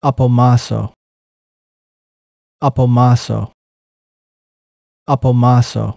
Απομάσω. Απομάσω. Απομάσω.